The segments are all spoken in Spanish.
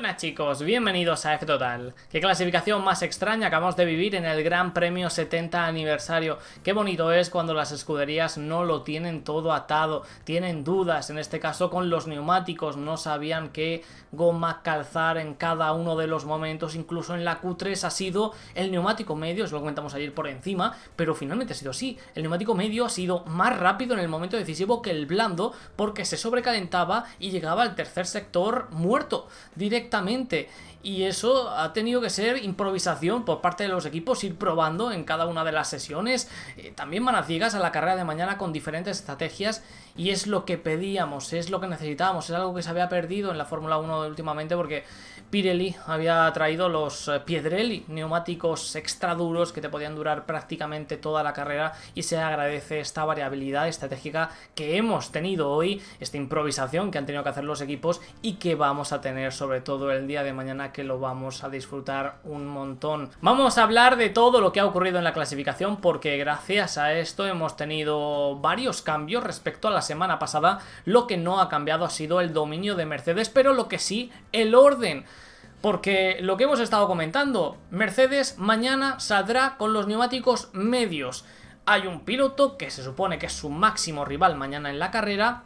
Hola chicos, bienvenidos a F-Total. Qué clasificación más extraña acabamos de vivir en el Gran Premio 70 aniversario. Qué bonito es cuando las escuderías no lo tienen todo atado, tienen dudas, en este caso con los neumáticos, no sabían qué goma calzar en cada uno de los momentos, incluso en la Q3 ha sido el neumático medio, os lo comentamos ayer por encima, pero finalmente ha sido así, el neumático medio ha sido más rápido en el momento decisivo que el blando porque se sobrecalentaba y llegaba al tercer sector muerto, directo y eso ha tenido que ser improvisación por parte de los equipos, ir probando en cada una de las sesiones. Eh, también van a a la carrera de mañana con diferentes estrategias y es lo que pedíamos, es lo que necesitábamos, es algo que se había perdido en la Fórmula 1 últimamente porque Pirelli había traído los eh, Piedrelli, neumáticos extra duros que te podían durar prácticamente toda la carrera y se agradece esta variabilidad estratégica que hemos tenido hoy, esta improvisación que han tenido que hacer los equipos y que vamos a tener sobre todo el día de mañana que lo vamos a disfrutar un montón. Vamos a hablar de todo lo que ha ocurrido en la clasificación porque gracias a esto hemos tenido varios cambios respecto a las semana pasada, lo que no ha cambiado ha sido el dominio de Mercedes, pero lo que sí, el orden. Porque lo que hemos estado comentando, Mercedes mañana saldrá con los neumáticos medios. Hay un piloto que se supone que es su máximo rival mañana en la carrera,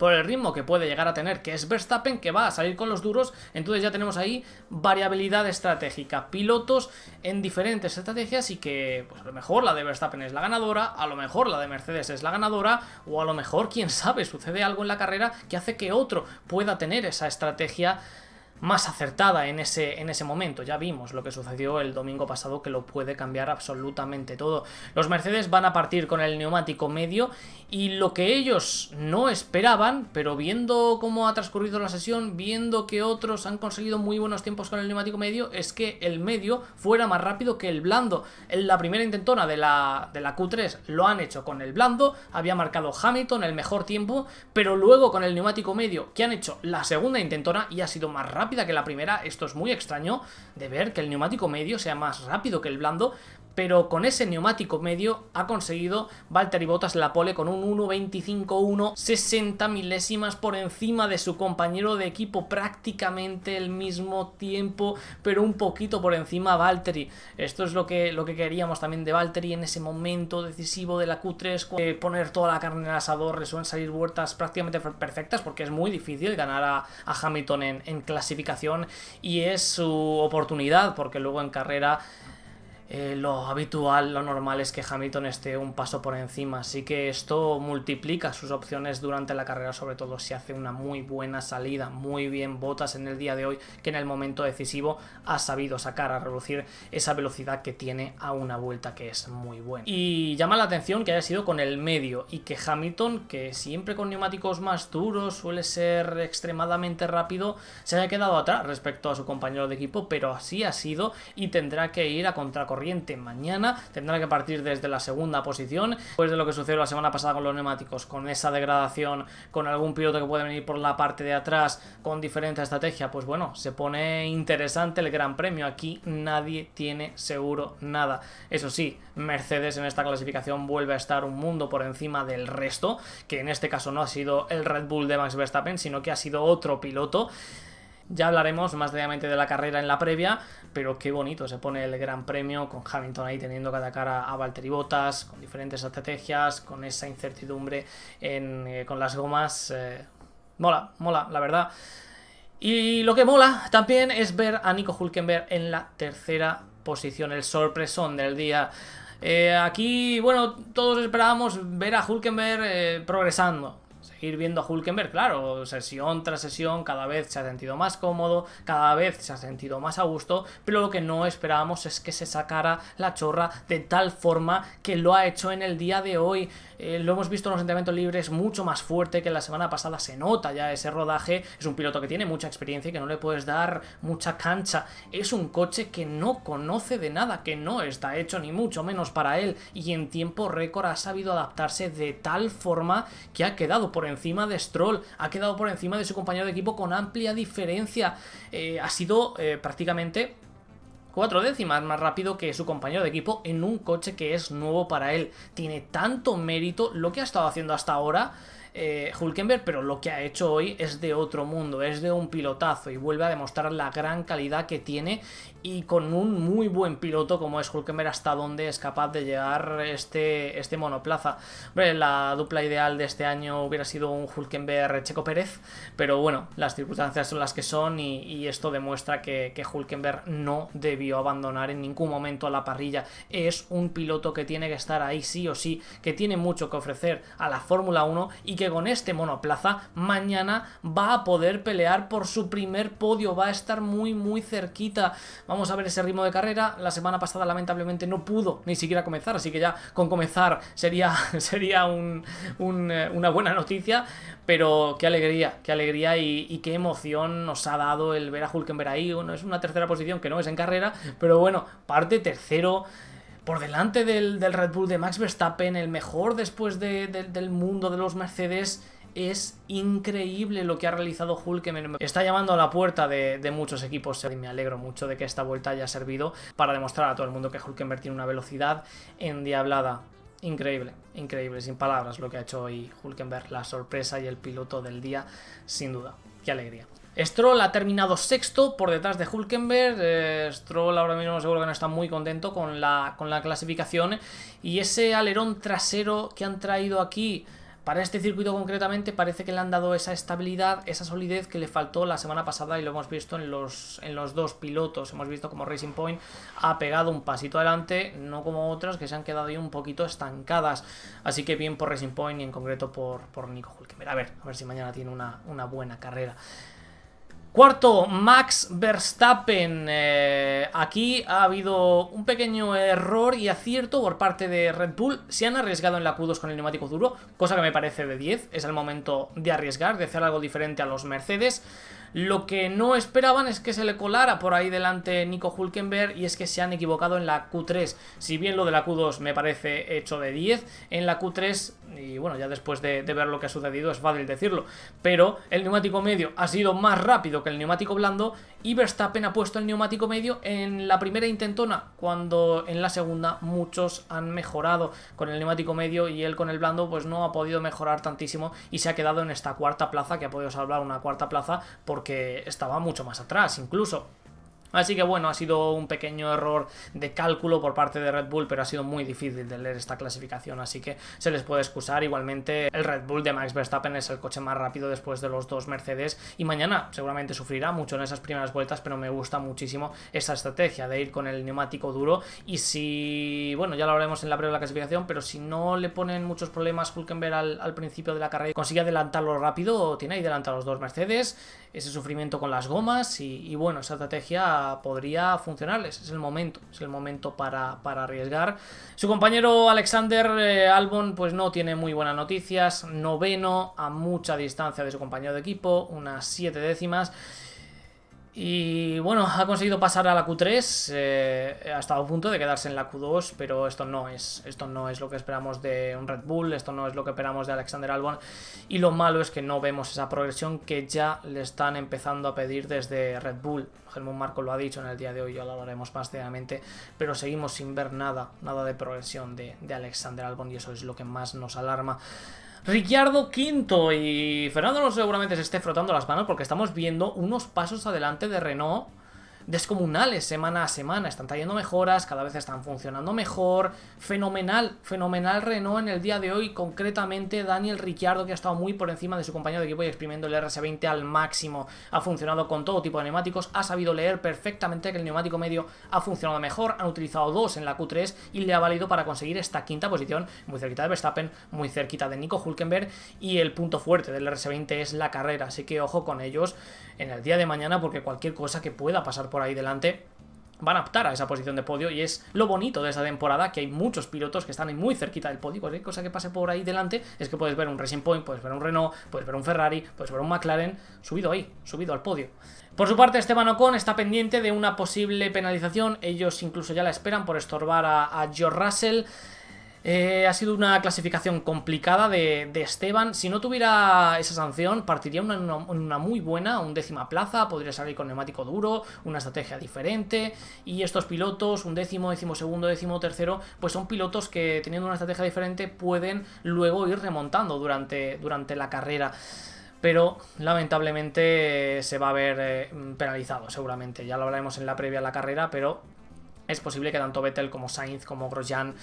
por el ritmo que puede llegar a tener, que es Verstappen, que va a salir con los duros, entonces ya tenemos ahí variabilidad estratégica, pilotos en diferentes estrategias y que pues, a lo mejor la de Verstappen es la ganadora, a lo mejor la de Mercedes es la ganadora, o a lo mejor, quién sabe, sucede algo en la carrera que hace que otro pueda tener esa estrategia más acertada en ese, en ese momento. Ya vimos lo que sucedió el domingo pasado que lo puede cambiar absolutamente todo. Los Mercedes van a partir con el neumático medio y lo que ellos no esperaban, pero viendo cómo ha transcurrido la sesión, viendo que otros han conseguido muy buenos tiempos con el neumático medio, es que el medio fuera más rápido que el blando. En la primera intentona de la, de la Q3 lo han hecho con el blando, había marcado Hamilton el mejor tiempo, pero luego con el neumático medio que han hecho la segunda intentona y ha sido más rápido que la primera. Esto es muy extraño de ver que el neumático medio sea más rápido que el blando, pero con ese neumático medio ha conseguido Valtteri Bottas la pole con un 1.25.1, 60 milésimas por encima de su compañero de equipo, prácticamente el mismo tiempo, pero un poquito por encima Valtteri. Esto es lo que, lo que queríamos también de Valtteri en ese momento decisivo de la Q3, poner toda la carne en el asador, le suelen salir vueltas prácticamente perfectas porque es muy difícil ganar a, Hamilton en clasificación y es su oportunidad porque luego en carrera eh, lo habitual, lo normal es que Hamilton esté un paso por encima, así que esto multiplica sus opciones durante la carrera, sobre todo si hace una muy buena salida, muy bien botas en el día de hoy, que en el momento decisivo ha sabido sacar a reducir esa velocidad que tiene a una vuelta que es muy buena. Y llama la atención que haya sido con el medio y que Hamilton, que siempre con neumáticos más duros suele ser extremadamente rápido, se haya quedado atrás respecto a su compañero de equipo, pero así ha sido y tendrá que ir a contracorrer mañana. Tendrá que partir desde la segunda posición. Después de lo que sucedió la semana pasada con los neumáticos, con esa degradación, con algún piloto que puede venir por la parte de atrás, con diferente estrategia, pues bueno, se pone interesante el Gran Premio. Aquí nadie tiene seguro nada. Eso sí, Mercedes en esta clasificación vuelve a estar un mundo por encima del resto, que en este caso no ha sido el Red Bull de Max Verstappen, sino que ha sido otro piloto. Ya hablaremos más detalladamente de la carrera en la previa, pero qué bonito se pone el Gran Premio con Hamilton ahí teniendo que atacar a, Valtteri Bottas, con diferentes estrategias, con esa incertidumbre eh, con las gomas. Eh, mola, mola, la verdad. Y lo que mola también es ver a Nico Hulkenberg en la tercera posición, el sorpresón del día. Eh, aquí, bueno, todos esperábamos ver a Hulkenberg progresando seguir viendo a Hulkenberg, claro, sesión tras sesión, cada vez se ha sentido más cómodo, cada vez se ha sentido más a gusto, pero lo que no esperábamos es que se sacara la chorra de tal forma que lo ha hecho en el día de hoy. Eh, lo hemos visto en los entrenamientos libres mucho más fuerte que la semana pasada, se nota ya ese rodaje, es un piloto que tiene mucha experiencia y que no le puedes dar mucha cancha, es un coche que no conoce de nada, que no está hecho ni mucho menos para él, y en tiempo récord ha sabido adaptarse de tal forma que ha quedado por encima de Stroll, ha quedado por encima de su compañero de equipo con amplia diferencia. Eh, ha sido eh, prácticamente cuatro décimas más rápido que su compañero de equipo en un coche que es nuevo para él. Tiene tanto mérito lo que ha estado haciendo hasta ahora. Eh, Hulkenberg, pero lo que ha hecho hoy es de otro mundo, es de un pilotazo y vuelve a demostrar la gran calidad que tiene y con un muy buen piloto como es Hulkenberg, hasta dónde es capaz de llegar este, este monoplaza. la dupla ideal de este año hubiera sido un Hulkenberg Checo Pérez, pero bueno, las circunstancias son las que son y, esto demuestra que, que, Hulkenberg no debió abandonar en ningún momento a la parrilla. Es un piloto que tiene que estar ahí sí o sí, que tiene mucho que ofrecer a la Fórmula 1 y que con este monoplaza mañana va a poder pelear por su primer podio, va a estar muy muy cerquita Vamos a ver ese ritmo de carrera. La semana pasada lamentablemente no pudo ni siquiera comenzar, así que ya con comenzar sería, sería eh, una buena noticia. Pero qué alegría, qué alegría y, qué emoción nos ha dado el ver a Hulkenberg ahí. Bueno, es una tercera posición que no es en carrera, pero bueno, parte tercero por delante del, Red Bull de Max Verstappen, el mejor después del mundo de los Mercedes es increíble lo que ha realizado Hulkenberg Está llamando a la puerta de, muchos equipos y me alegro mucho de que esta vuelta haya servido para demostrar a todo el mundo que Hulkenberg tiene una velocidad endiablada. Increíble, increíble, sin palabras lo que ha hecho hoy Hulkenberg, la sorpresa y el piloto del día, sin duda. ¡Qué alegría! Stroll ha terminado sexto por detrás de Hulkenberg. Eh, Stroll ahora mismo seguro que no está muy contento con la, con la clasificación. Y ese alerón trasero que han traído aquí, para este circuito concretamente parece que le han dado esa estabilidad, esa solidez que le faltó la semana pasada y lo hemos visto en los, en los dos pilotos. Hemos visto como Racing Point ha pegado un pasito adelante, no como otros que se han quedado ahí un poquito estancadas. Así que bien por Racing Point y en concreto por, por Nico Hulkenberg. A ver, a ver si mañana tiene una, una buena carrera. Cuarto, Max Verstappen. Eh, aquí ha habido un pequeño error y acierto por parte de Red Bull. Se han arriesgado en la Q2 con el neumático duro, cosa que me parece de 10. Es el momento de arriesgar, de hacer algo diferente a los Mercedes. Lo que no esperaban es que se le colara por ahí delante Nico Hulkenberg y es que se han equivocado en la Q3. Si bien lo de la Q2 me parece hecho de 10, en la Q3 y bueno, ya después de, ver lo que ha sucedido es fácil decirlo, pero el neumático medio ha sido más rápido que el neumático blando y Verstappen ha puesto el neumático medio en la primera intentona, cuando en la segunda muchos han mejorado con el neumático medio y él con el blando pues no ha podido mejorar tantísimo y se ha quedado en esta cuarta plaza, que ha podido salvar una cuarta plaza porque estaba mucho más atrás incluso. Así que bueno, ha sido un pequeño error de cálculo por parte de Red Bull, pero ha sido muy difícil de leer esta clasificación, así que se les puede excusar. Igualmente, el Red Bull de Max Verstappen es el coche más rápido después de los dos Mercedes y mañana seguramente sufrirá mucho en esas primeras vueltas, pero me gusta muchísimo esa estrategia de ir con el neumático duro y si, bueno, ya lo hablaremos en la breve de clasificación, pero si no le ponen muchos problemas Fulkenberg al, al principio de la carrera consigue adelantarlo rápido, tiene ahí delante los dos Mercedes, ese sufrimiento con las gomas y bueno, esa estrategia podría, funcionarles. Es el momento, es el momento para, para arriesgar. Su compañero Alexander eh, Albon pues no tiene muy buenas noticias, noveno a mucha distancia de su compañero de equipo, unas siete décimas. Y bueno, ha conseguido pasar a la Q3, eh, ha estado a punto de quedarse en la Q2, pero esto no es, esto no es lo que esperamos de un Red Bull, esto no es lo que esperamos de Alexander Albon, y lo malo es que no vemos esa progresión que ya le están empezando a pedir desde Red Bull. Germán Marco lo ha dicho en el día de hoy, ya lo hablaremos más claramente, pero seguimos sin ver nada, nada de progresión de Alexander Albon, y eso es lo que más nos alarma. Ricciardo quinto y Fernando no seguramente se esté frotando las manos porque estamos viendo unos pasos adelante de Renault descomunales semana a semana. Están trayendo mejoras, cada vez están funcionando mejor. Fenomenal, fenomenal Renault en el día de hoy. Concretamente, Daniel Ricciardo, que ha estado muy por encima de su compañero de equipo y exprimiendo el RS20 al máximo. Ha funcionado con todo tipo de neumáticos, ha sabido leer perfectamente que el neumático medio ha funcionado mejor. Han utilizado dos en la Q3 y le ha valido para conseguir esta quinta posición, muy cerquita de Verstappen, muy cerquita de Nico Hulkenberg. Y el punto fuerte del RS20 es la carrera, así que ojo con ellos en el día de mañana, porque cualquier cosa que pueda pasar por ahí delante, van a optar a esa posición de podio y es lo bonito de esa temporada que hay muchos pilotos que están muy cerquita del podio, cualquier cosa que pase por ahí delante es que puedes ver un Racing Point, puedes ver un Renault, puedes ver un Ferrari, puedes ver un McLaren subido ahí, subido al podio. Por su parte, Esteban Ocon está pendiente de una posible penalización, ellos incluso ya la esperan por estorbar a, a George Russell. Eh, ha sido una clasificación complicada de, Esteban. Si no tuviera esa sanción, partiría en una, muy buena, un décima plaza, podría salir con neumático duro, una estrategia diferente. Y estos pilotos, un décimo, décimo segundo, décimo tercero, pues son pilotos que teniendo una estrategia diferente pueden luego ir remontando durante, durante la carrera pero lamentablemente se va a ver eh, penalizado seguramente. Ya lo hablaremos en la previa a la carrera, pero es posible que tanto Vettel como Sainz como Grosjean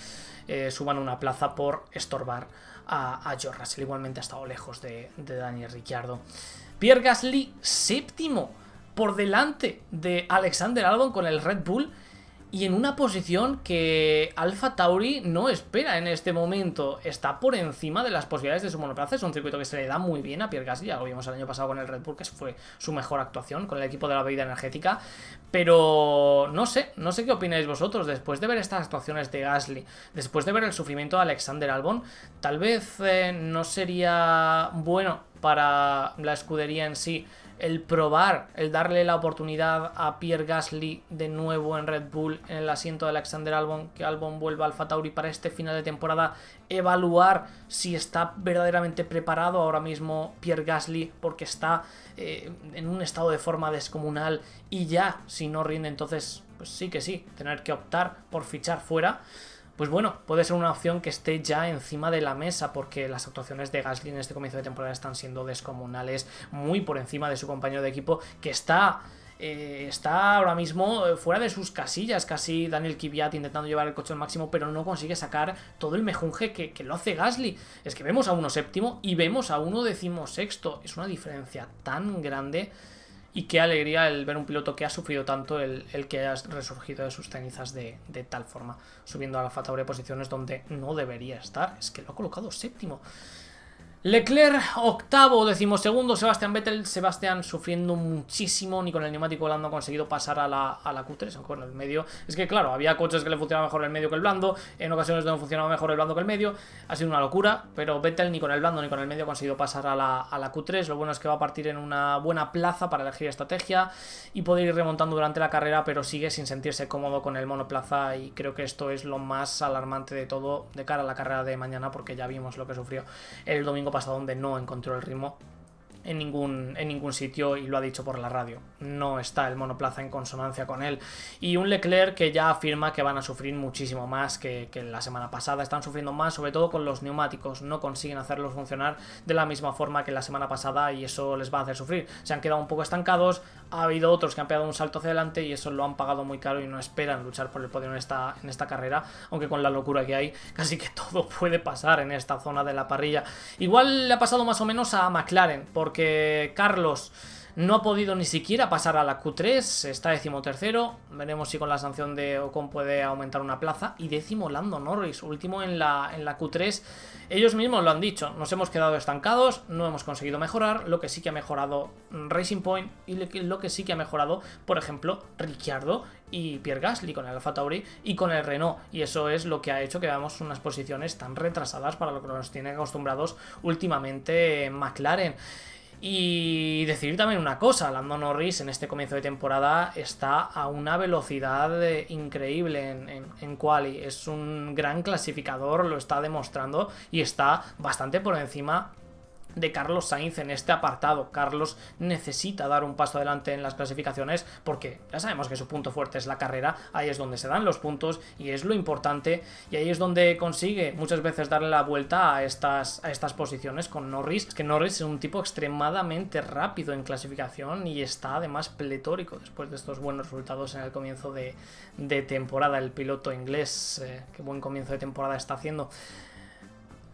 eh, suban una plaza por estorbar a, a George Russell. Igualmente ha estado lejos de, de Daniel Ricciardo. Pierre Gasly, séptimo por delante de Alexander Albon con el Red Bull y en una posición que Alfa Tauri no espera en este momento. Está por encima de las posibilidades de su monoplaza. Es un circuito que se le da muy bien a Pierre Gasly. Ya lo vimos el año pasado con el Red Bull, que fue su mejor actuación con el equipo de la bebida energética. Pero no sé, no sé qué opináis vosotros. Después de ver estas actuaciones de Gasly, después de ver el sufrimiento de Alexander Albon, tal vez eh, no sería bueno para la escudería en sí el probar, el darle la oportunidad a Pierre Gasly de nuevo en Red Bull, en el asiento de Alexander Albon, que Albon vuelva al Fatauri para este final de temporada, evaluar si está verdaderamente preparado ahora mismo Pierre Gasly, porque está eh, en un estado de forma descomunal y ya, si no rinde, entonces, pues sí que sí, tener que optar por fichar fuera pues bueno, puede ser una opción que esté ya encima de la mesa porque las actuaciones de Gasly en este comienzo de temporada están siendo descomunales, muy por encima de su compañero de equipo que está... Eh, está ahora mismo eh, fuera de sus casillas, casi Daniel Kvyat intentando llevar el coche al máximo, pero no consigue sacar todo el mejunje que, que lo hace Gasly. Es que vemos a uno séptimo y vemos a uno decimosexto. Es una diferencia tan grande y qué alegría el ver un piloto que ha sufrido tanto el, que haya resurgido de sus cenizas de, tal forma, subiendo a la fatal posiciones donde no debería estar. Es que lo ha colocado séptimo. Leclerc octavo, segundo. Sebastián Vettel, Sebastián sufriendo muchísimo, ni con el neumático blando ha conseguido pasar a la, Q3, con el medio, es que claro, había coches que le funcionaba mejor el medio que el blando, en ocasiones donde funcionaba mejor el blando que el medio, ha sido una locura, pero Vettel ni con el blando ni con el medio ha conseguido pasar a la, a la Q3, lo bueno es que va a partir en una buena plaza para elegir estrategia y poder ir remontando durante la carrera, pero sigue sin sentirse cómodo con el monoplaza y creo que esto es lo más alarmante de todo de cara a la carrera de mañana, porque ya vimos lo que sufrió el domingo pasa pasado donde no encontró el ritmo en ningún, en ningún sitio y lo ha dicho por la radio. No está el monoplaza en consonancia con él. Y un Leclerc que ya afirma que van a sufrir muchísimo más que, que la semana pasada. Están sufriendo más, sobre todo con los neumáticos. No consiguen hacerlos funcionar de la misma forma que la semana pasada y eso les va a hacer sufrir. Se han quedado un poco estancados. Ha habido otros que han pegado un salto hacia adelante y eso lo han pagado muy caro y no esperan luchar por el podio en esta, en esta carrera. Aunque con la locura que hay, casi que todo puede pasar en esta zona de la parrilla. Igual le ha pasado más o menos a McLaren, porque que Carlos no ha podido ni siquiera pasar a la Q3, está decimotercero, veremos si con la sanción de Ocon puede aumentar una plaza, y décimo Lando Norris, último en la, en la Q3, ellos mismos lo han dicho, nos hemos quedado estancados, no hemos conseguido mejorar, lo que sí que ha mejorado mm, Racing Point y lo que sí que ha mejorado, por ejemplo, Ricciardo y Pierre Gasly con el Alfa Tauri y con el Renault, y eso es lo que ha hecho que veamos unas posiciones tan retrasadas para lo que nos tiene acostumbrados últimamente eh, McLaren. Y decir también una cosa, Lando Norris en este comienzo de temporada está a una velocidad increíble en, en, en, quali, es un gran clasificador, lo está demostrando y está bastante por encima de Carlos Sainz en este apartado. Carlos necesita dar un paso adelante en las clasificaciones porque ya sabemos que su punto fuerte es la carrera, ahí es donde se dan los puntos y es lo importante y ahí es donde consigue muchas veces darle la vuelta a estas, a estas posiciones con Norris, que Norris es un tipo extremadamente rápido en clasificación y está además pletórico después de estos buenos resultados en el comienzo de, temporada. El piloto inglés, eh, qué buen comienzo de temporada está haciendo.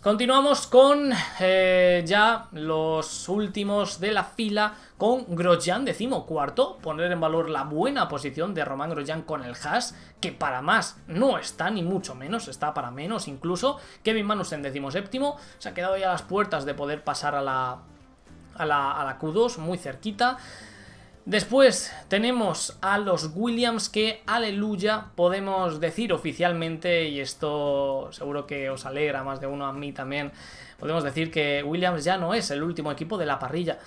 Continuamos con eh, ya los últimos de la fila con Grosjean, decimo cuarto, poner en valor la buena posición de Román Grosjean con el Haas, que para más no está, ni mucho menos, está para menos incluso. Kevin Manus en séptimo, se ha quedado ya a las puertas de poder pasar a la, a la, a la Q2, muy cerquita. Después tenemos a los Williams que, aleluya, podemos decir oficialmente, y esto seguro que os alegra más de uno a mí también, podemos decir que Williams ya no es el último equipo de la parrilla.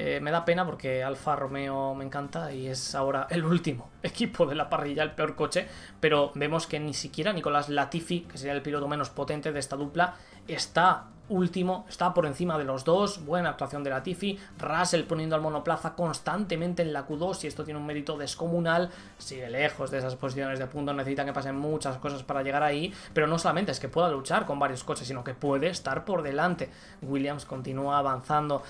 Eh, me da pena porque Alfa Romeo me encanta y es ahora el último equipo de la parrilla, el peor coche, pero vemos que ni siquiera Nicolás Latifi, que sería el piloto menos potente de esta dupla, está último, está por encima de los dos, buena actuación de Latifi, Russell poniendo al monoplaza constantemente en la Q2 y esto tiene un mérito descomunal, sigue lejos de esas posiciones de punto, necesitan que pasen muchas cosas para llegar ahí, pero no solamente es que pueda luchar con varios coches, sino que puede estar por delante. Williams continúa avanzando.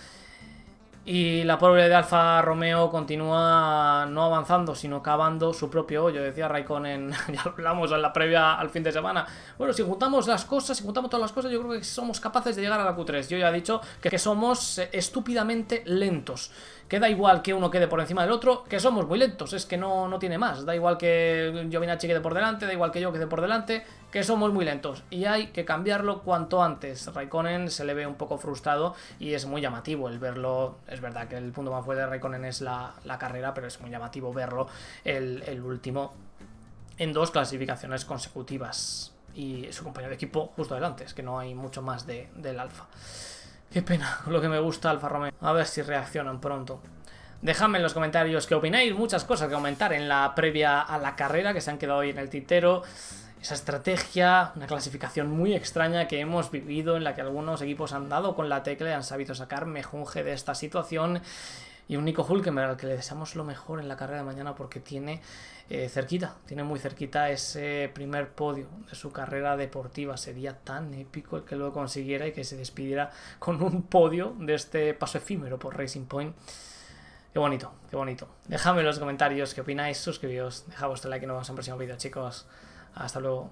Y la pobre de Alfa Romeo continúa no avanzando, sino cavando su propio hoyo. Decía Raikkonen, ya hablamos en la previa al fin de semana. Bueno, si juntamos las cosas, si juntamos todas las cosas, yo creo que somos capaces de llegar a la Q3. Yo ya he dicho que, somos eh, estúpidamente lentos. Que da igual que uno quede por encima del otro, que somos muy lentos. Es que no, no tiene más. Da igual que Giovinacci quede por delante, da igual que yo quede por delante que somos muy lentos y hay que cambiarlo cuanto antes. Raikkonen se le ve un poco frustrado y es muy llamativo el verlo. Es verdad que el punto más fuerte de Raikkonen es la, carrera, pero es muy llamativo verlo el, último en dos clasificaciones consecutivas. Y su compañero de equipo justo delante, es que no hay mucho más del Alfa. Qué pena, lo que me gusta Alfa Romeo. A ver si reaccionan pronto. Dejadme en los comentarios qué opináis, muchas cosas que comentar en la previa a la carrera que se han quedado hoy en el tintero esa estrategia, una clasificación muy extraña que hemos vivido en la que algunos equipos han dado con la tecla y han sabido sacar mejunje de esta situación. Y un Nico Hulkenberg al que le deseamos lo mejor en la carrera de mañana porque tiene eh, cerquita, tiene muy cerquita ese primer podio de su carrera deportiva. Sería tan épico el que lo consiguiera y que se despidiera con un podio de este paso efímero por Racing Point. Qué bonito, qué bonito. Dejadme en los comentarios qué opináis, suscribíos, dejad vuestro like y nos vemos en el próximo vídeo, chicos. Hasta luego.